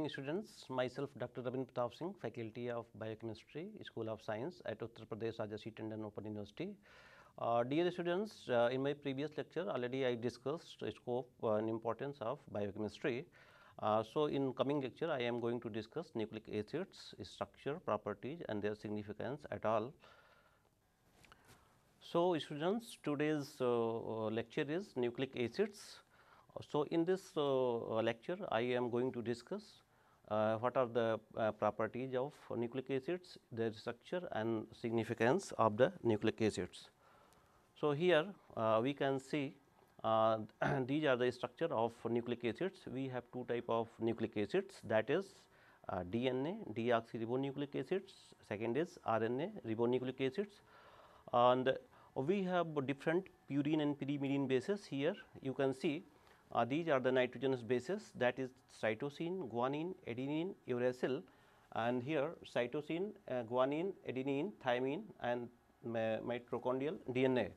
morning students, myself Dr. Rabin Pratap Singh, faculty of biochemistry, School of Science at Uttar Pradesh Raja Seat Open University. Uh, dear students, uh, in my previous lecture already I discussed the scope and importance of biochemistry. Uh, so in coming lecture I am going to discuss nucleic acids, structure, properties and their significance at all. So students, today's uh, uh, lecture is nucleic acids. So in this lecture I am going to discuss uh, what are the uh, properties of nucleic acids, their structure and significance of the nucleic acids. So, here uh, we can see uh, these are the structure of nucleic acids. We have two type of nucleic acids that is uh, DNA deoxyribonucleic acids, second is RNA ribonucleic acids and we have different purine and pyrimidine bases here you can see uh, these are the nitrogenous bases that is cytosine, guanine, adenine, uracil and here cytosine, uh, guanine, adenine, thymine and mitochondrial DNA.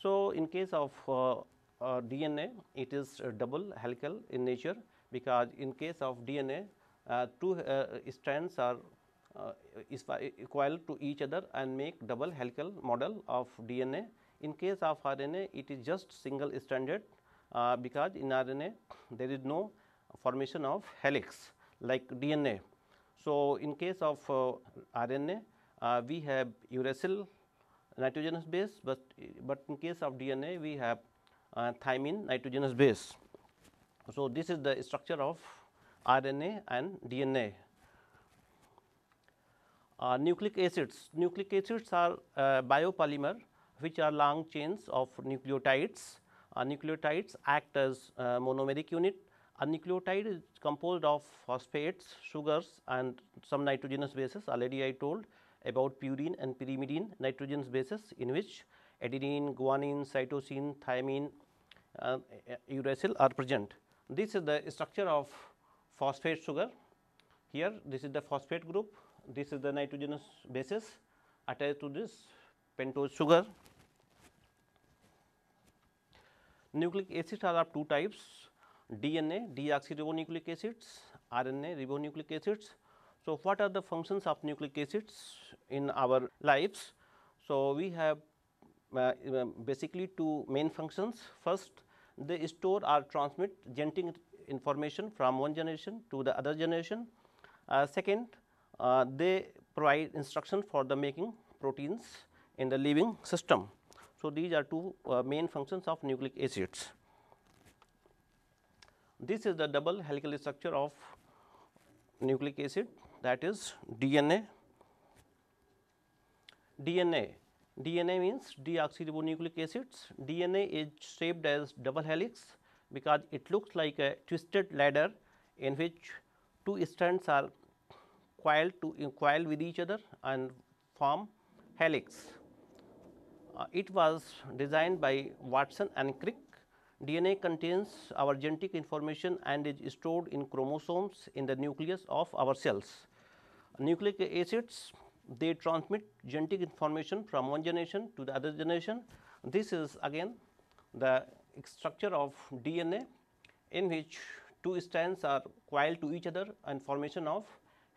So, in case of uh, uh DNA it is uh, double helical in nature because in case of DNA uh, two strands are is equal to each other and make double helical model of DNA. In case of RNA it is just single stranded uh, because in RNA there is no formation of helix like DNA. So, in case of uh, RNA uh, we have uracil nitrogenous base, but, but in case of DNA we have uh, thymine nitrogenous base. So, this is the structure of RNA and DNA. Uh, nucleic acids. Nucleic acids are uh, biopolymer which are long chains of nucleotides uh, nucleotides act as uh, monomeric unit. A nucleotide is composed of phosphates, sugars and some nitrogenous bases already I told about purine and pyrimidine nitrogenous bases in which adenine, guanine, cytosine, thymine, uh, uracil are present. This is the structure of phosphate sugar. Here this is the phosphate group, this is the nitrogenous bases attached to this pentose sugar Nucleic acids are of two types DNA deoxyribonucleic acids, RNA ribonucleic acids. So, what are the functions of nucleic acids in our lives? So, we have uh, uh, basically two main functions. First, they store or transmit genetic information from one generation to the other generation. Uh, second, uh, they provide instruction for the making proteins in the living system. So, these are two uh, main functions of nucleic acids. This is the double helical structure of nucleic acid that is DNA. DNA, DNA means deoxyribonucleic acids. DNA is shaped as double helix because it looks like a twisted ladder in which two strands are coiled to coiled with each other and form helix. Uh, it was designed by Watson and Crick. DNA contains our genetic information and is stored in chromosomes in the nucleus of our cells. Nucleic acids, they transmit genetic information from one generation to the other generation. This is again the structure of DNA in which two strands are coiled to each other and formation of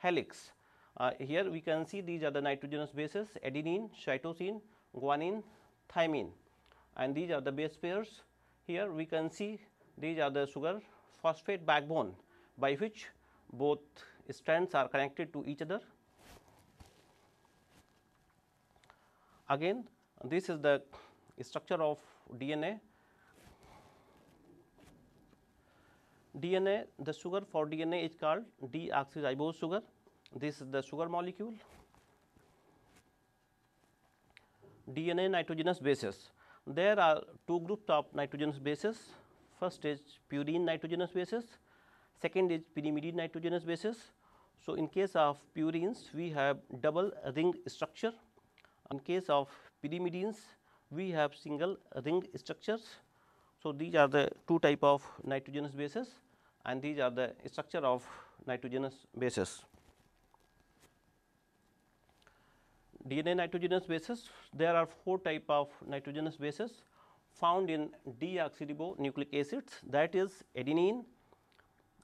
helix. Uh, here we can see these are the nitrogenous bases adenine, cytosine, guanine, thymine and these are the base pairs. Here we can see these are the sugar phosphate backbone by which both strands are connected to each other. Again this is the structure of DNA. DNA the sugar for DNA is called deoxyribose sugar. This is the sugar molecule. DNA nitrogenous bases. There are two groups of nitrogenous bases. First is purine nitrogenous bases, second is pyrimidine nitrogenous bases. So, in case of purines, we have double ring structure. In case of pyrimidines, we have single ring structures. So, these are the two type of nitrogenous bases and these are the structure of nitrogenous bases. DNA nitrogenous bases, there are four type of nitrogenous bases found in deoxyribonucleic acids that is adenine,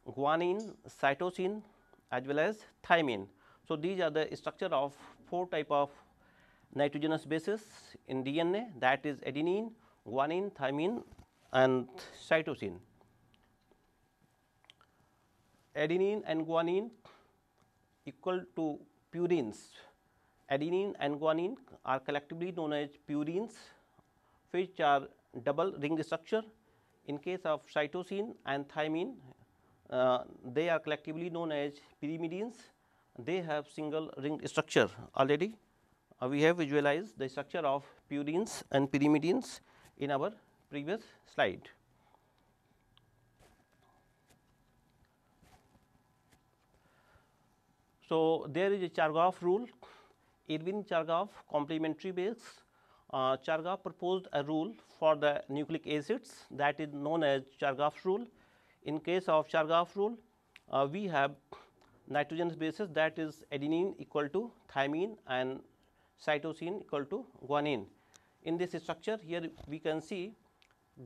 guanine, cytosine as well as thymine. So, these are the structure of four type of nitrogenous bases in DNA that is adenine, guanine, thymine and cytosine. Adenine and guanine equal to purines Adenine and guanine are collectively known as purines which are double ring structure. In case of cytosine and thymine, uh, they are collectively known as pyrimidines. They have single ring structure already. Uh, we have visualized the structure of purines and pyrimidines in our previous slide. So, there is a Chargaff rule Irvin Chargaff complementary base, uh, Chargaff proposed a rule for the nucleic acids that is known as Chargaff rule. In case of Chargaff rule, uh, we have nitrogen bases that is adenine equal to thymine and cytosine equal to guanine. In this structure here we can see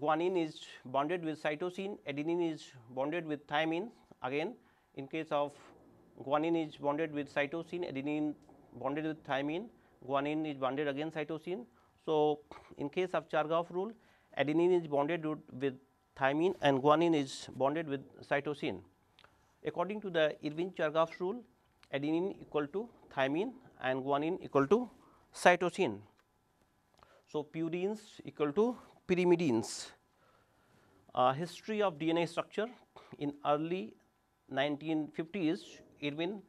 guanine is bonded with cytosine, adenine is bonded with thymine again in case of guanine is bonded with cytosine, adenine bonded with thymine, guanine is bonded again cytosine. So, in case of Chargaff rule, adenine is bonded with thymine and guanine is bonded with cytosine. According to the Irwin Chargaff rule, adenine equal to thymine and guanine equal to cytosine. So, purines equal to pyrimidines. Uh, history of DNA structure in early 1950s, Irwin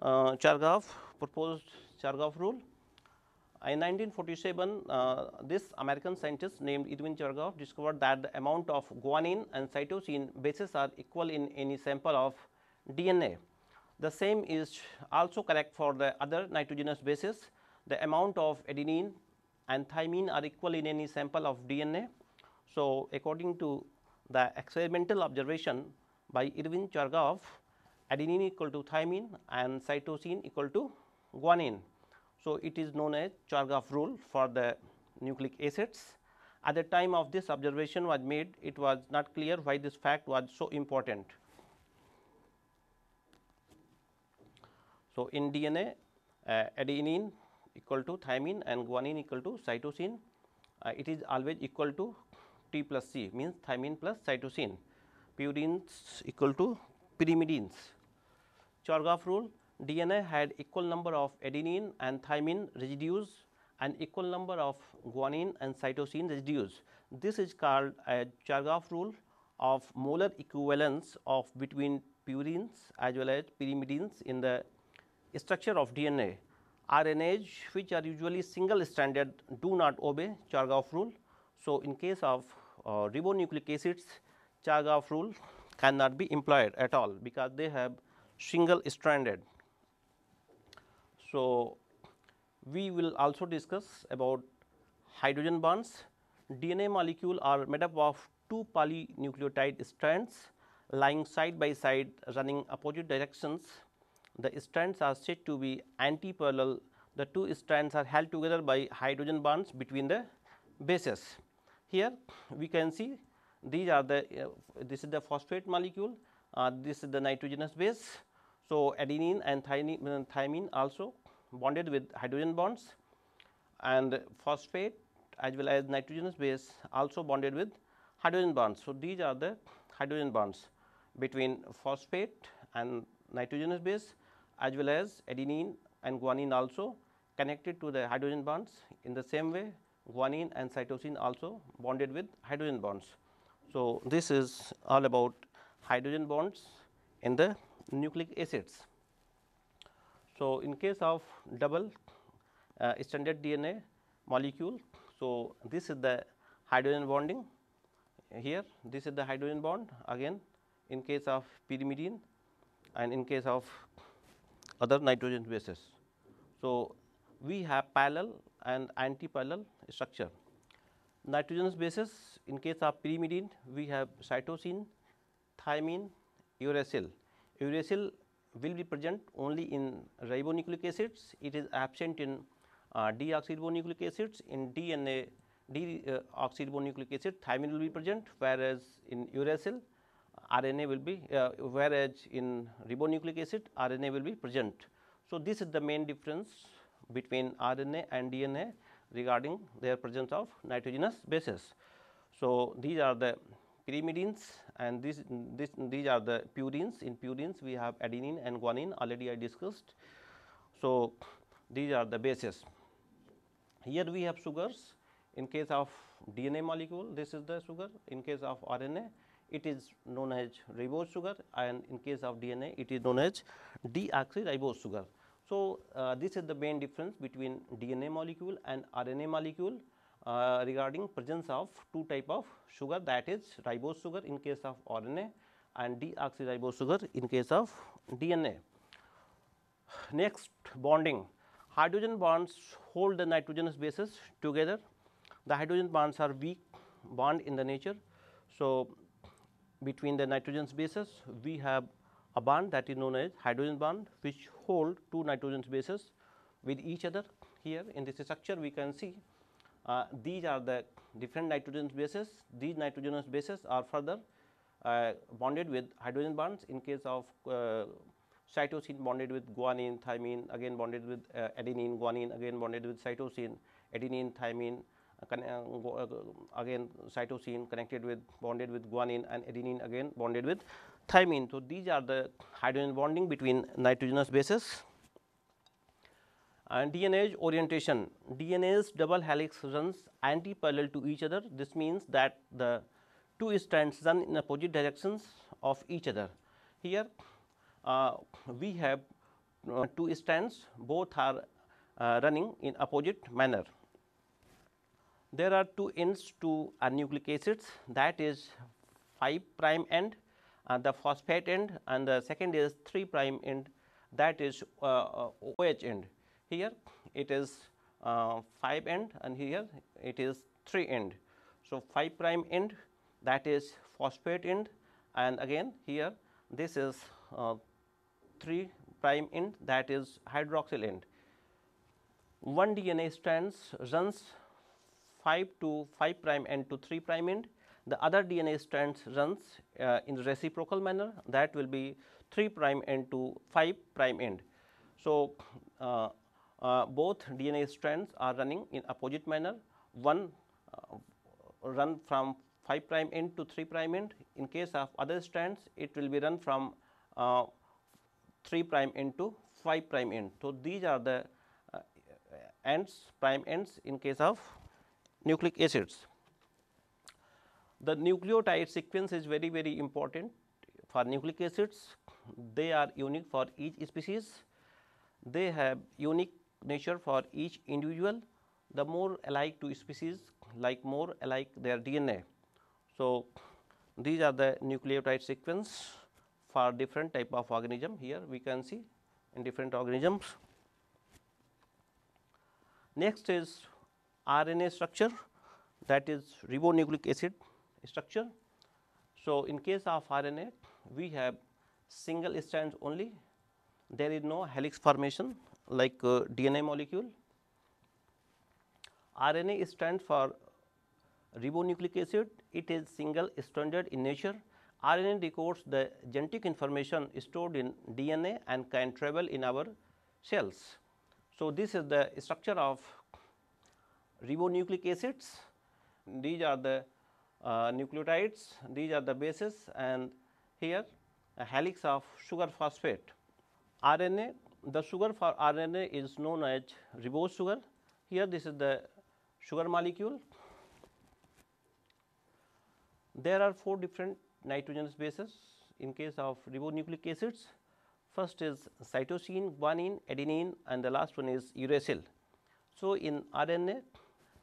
uh, Chargaff proposed Chargaff rule. In 1947, uh, this American scientist named Edwin Chargaff discovered that the amount of guanine and cytosine bases are equal in any sample of DNA. The same is also correct for the other nitrogenous bases. The amount of adenine and thymine are equal in any sample of DNA. So, according to the experimental observation by Irwin Chargaff, adenine equal to thymine and cytosine equal to guanine. So, it is known as Chargaff rule for the nucleic acids. At the time of this observation was made, it was not clear why this fact was so important. So, in DNA uh, adenine equal to thymine and guanine equal to cytosine, uh, it is always equal to T plus C means thymine plus cytosine, purines equal to pyrimidines. Chorgoff rule DNA had equal number of adenine and thymine residues and equal number of guanine and cytosine residues. This is called a Chargaff rule of molar equivalence of between purines as well as pyrimidines in the structure of DNA. RNAs which are usually single stranded do not obey Chargaff rule. So, in case of uh, ribonucleic acids Chargaff rule cannot be employed at all because they have single stranded so, we will also discuss about hydrogen bonds. DNA molecule are made up of two polynucleotide strands lying side by side running opposite directions. The strands are said to be antiparallel. The two strands are held together by hydrogen bonds between the bases. Here we can see these are the uh, this is the phosphate molecule, uh, this is the nitrogenous base so, adenine and mm, thymine also bonded with hydrogen bonds and phosphate as well as nitrogenous base also bonded with hydrogen bonds. So, these are the hydrogen bonds between phosphate and nitrogenous base as well as adenine and guanine also connected to the hydrogen bonds. In the same way guanine and cytosine also bonded with hydrogen bonds. So, this is all about hydrogen bonds in the nucleic acids. So, in case of double uh, stranded DNA molecule, so this is the hydrogen bonding here, this is the hydrogen bond again in case of pyrimidine and in case of other nitrogen bases. So, we have parallel and anti-parallel structure. Nitrogen bases in case of pyrimidine we have cytosine, thymine, uracil uracil will be present only in ribonucleic acids, it is absent in uh, deoxyribonucleic acids, in DNA deoxyribonucleic uh, acid thymine will be present whereas in uracil RNA will be uh, whereas in ribonucleic acid RNA will be present. So, this is the main difference between RNA and DNA regarding their presence of nitrogenous bases. So, these are the pyrimidines and this, this these are the purines. In purines we have adenine and guanine already I discussed. So, these are the bases. Here we have sugars in case of DNA molecule this is the sugar in case of RNA it is known as ribose sugar and in case of DNA it is known as deoxyribose sugar. So, uh, this is the main difference between DNA molecule and RNA molecule uh, regarding presence of two type of sugar that is ribose sugar in case of RNA and deoxyribose sugar in case of DNA. Next bonding hydrogen bonds hold the nitrogenous bases together the hydrogen bonds are weak bond in the nature. So, between the nitrogenous bases we have a bond that is known as hydrogen bond which hold two nitrogenous bases with each other here in this structure we can see uh, these are the different nitrogenous bases. These nitrogenous bases are further uh, bonded with hydrogen bonds in case of uh, cytosine bonded with guanine, thymine, again bonded with uh, adenine, guanine, again bonded with cytosine, adenine, thymine, uh, uh, again cytosine connected with bonded with guanine and adenine again bonded with thymine. So, these are the hydrogen bonding between nitrogenous bases and DNA's orientation. DNA's double helix runs anti-parallel to each other. This means that the two strands run in opposite directions of each other. Here uh, we have uh, two strands, both are uh, running in opposite manner. There are two ends to a nucleic acids that is 5 prime end and the phosphate end and the second is 3 prime end that is OH end here it is uh, 5 end and here it is 3 end. So, 5 prime end that is phosphate end and again here this is uh, 3 prime end that is hydroxyl end. One DNA strands runs 5 to 5 prime end to 3 prime end. The other DNA strands runs uh, in reciprocal manner that will be 3 prime end to 5 prime end. So, uh, uh, both DNA strands are running in opposite manner, one uh, run from 5 prime end to 3 prime end. In case of other strands, it will be run from uh, 3 prime end to 5 prime end. So, these are the uh, ends, prime ends in case of nucleic acids. The nucleotide sequence is very very important for nucleic acids. They are unique for each species. They have unique nature for each individual, the more alike to species like more alike their DNA. So, these are the nucleotide sequence for different type of organism here we can see in different organisms. Next is RNA structure that is ribonucleic acid structure. So, in case of RNA we have single strands only there is no helix formation like uh, DNA molecule. RNA stands for ribonucleic acid. It is single stranded in nature. RNA records the genetic information stored in DNA and can travel in our cells. So, this is the structure of ribonucleic acids. These are the uh, nucleotides, these are the bases and here a helix of sugar phosphate. RNA the sugar for RNA is known as ribose sugar. Here this is the sugar molecule. There are four different nitrogenous bases in case of ribonucleic acids. First is cytosine, guanine, adenine and the last one is uracil. So, in RNA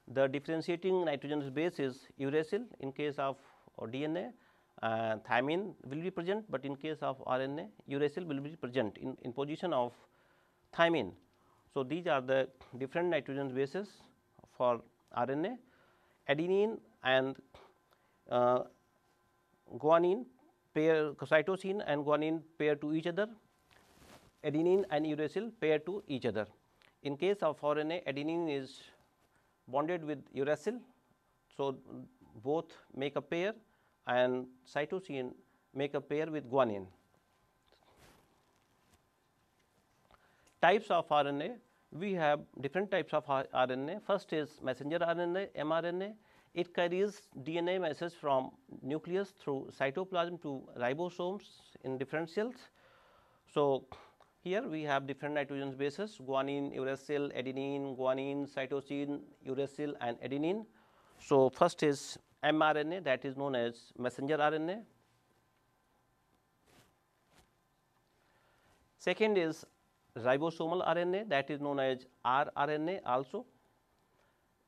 the differentiating nitrogenous base is uracil in case of DNA uh, thymine will be present, but in case of RNA uracil will be present in, in position of thymine. So, these are the different nitrogen bases for RNA adenine and uh, guanine pair cytosine and guanine pair to each other adenine and uracil pair to each other. In case of RNA adenine is bonded with uracil. So, both make a pair and cytosine make a pair with guanine. types of RNA, we have different types of RNA. First is messenger RNA, mRNA. It carries DNA message from nucleus through cytoplasm to ribosomes in different cells. So, here we have different nitrogen bases guanine, uracil, adenine, guanine, cytosine, uracil and adenine. So, first is mRNA that is known as messenger RNA. Second is ribosomal RNA that is known as rRNA also.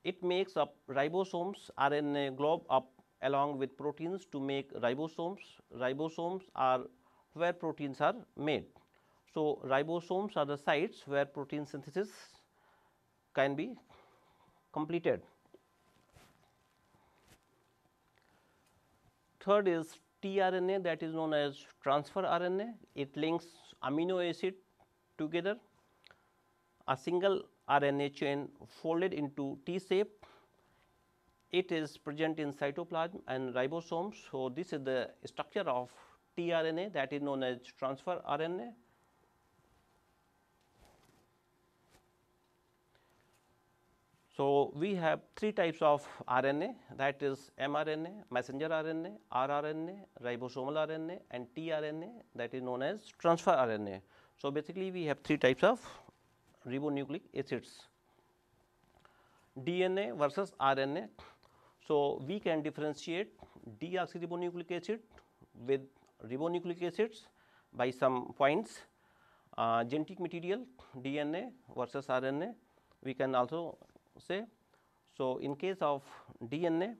It makes up ribosomes RNA glob up along with proteins to make ribosomes. Ribosomes are where proteins are made. So, ribosomes are the sites where protein synthesis can be completed. Third is tRNA that is known as transfer RNA. It links amino acid together a single RNA chain folded into T shape. It is present in cytoplasm and ribosome. So, this is the structure of tRNA that is known as transfer RNA. So, we have three types of RNA that is mRNA, messenger RNA, rRNA, ribosomal RNA and tRNA that is known as transfer RNA. So, basically we have three types of ribonucleic acids DNA versus RNA. So, we can differentiate deoxyribonucleic acid with ribonucleic acids by some points uh, genetic material DNA versus RNA we can also say. So, in case of DNA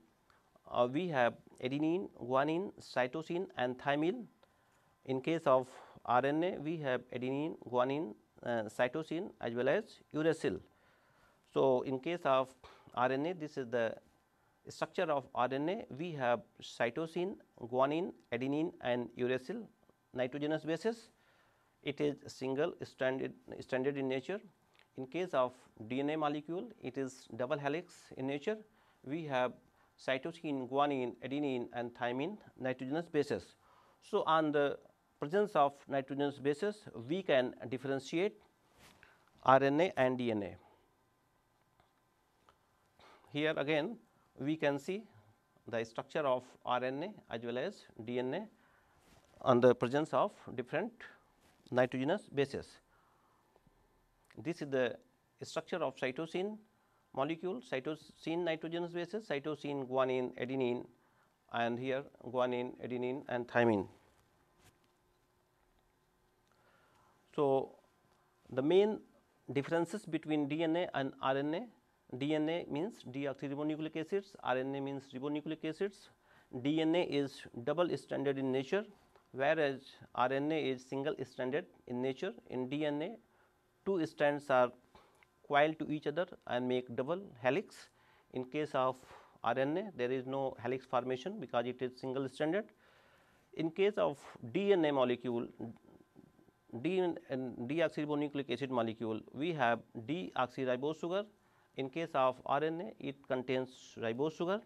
uh, we have adenine, guanine, cytosine and thymine. In case of RNA, we have adenine, guanine, uh, cytosine as well as uracil. So, in case of RNA, this is the structure of RNA. We have cytosine, guanine, adenine and uracil nitrogenous bases. It is single stranded in nature. In case of DNA molecule, it is double helix in nature. We have cytosine, guanine, adenine and thymine nitrogenous bases. So, on the presence of nitrogenous bases, we can differentiate RNA and DNA. Here again, we can see the structure of RNA as well as DNA on the presence of different nitrogenous bases. This is the structure of cytosine molecule, cytosine nitrogenous bases, cytosine, guanine, adenine and here guanine, adenine and thymine. So, the main differences between DNA and RNA, DNA means deoxyribonucleic acids, RNA means ribonucleic acids. DNA is double stranded in nature, whereas RNA is single stranded in nature. In DNA, two strands are coiled to each other and make double helix. In case of RNA, there is no helix formation because it is single stranded. In case of DNA molecule, D deoxyribonucleic acid molecule, we have deoxyribose sugar. In case of RNA, it contains ribose sugar.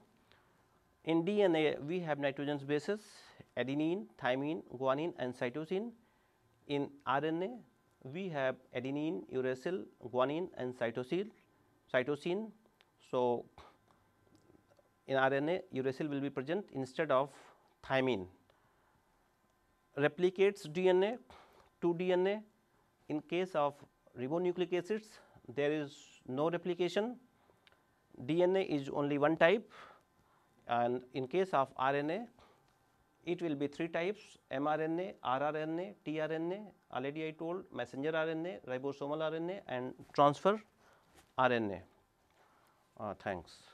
In DNA, we have nitrogen bases adenine, thymine, guanine and cytosine. In RNA, we have adenine, uracil, guanine and cytosine. cytosine. So, in RNA, uracil will be present instead of thymine. Replicates DNA 2 DNA. In case of ribonucleic acids, there is no replication. DNA is only one type and in case of RNA, it will be three types mRNA, rRNA, tRNA, already I told messenger RNA, ribosomal RNA and transfer RNA. Uh, thanks.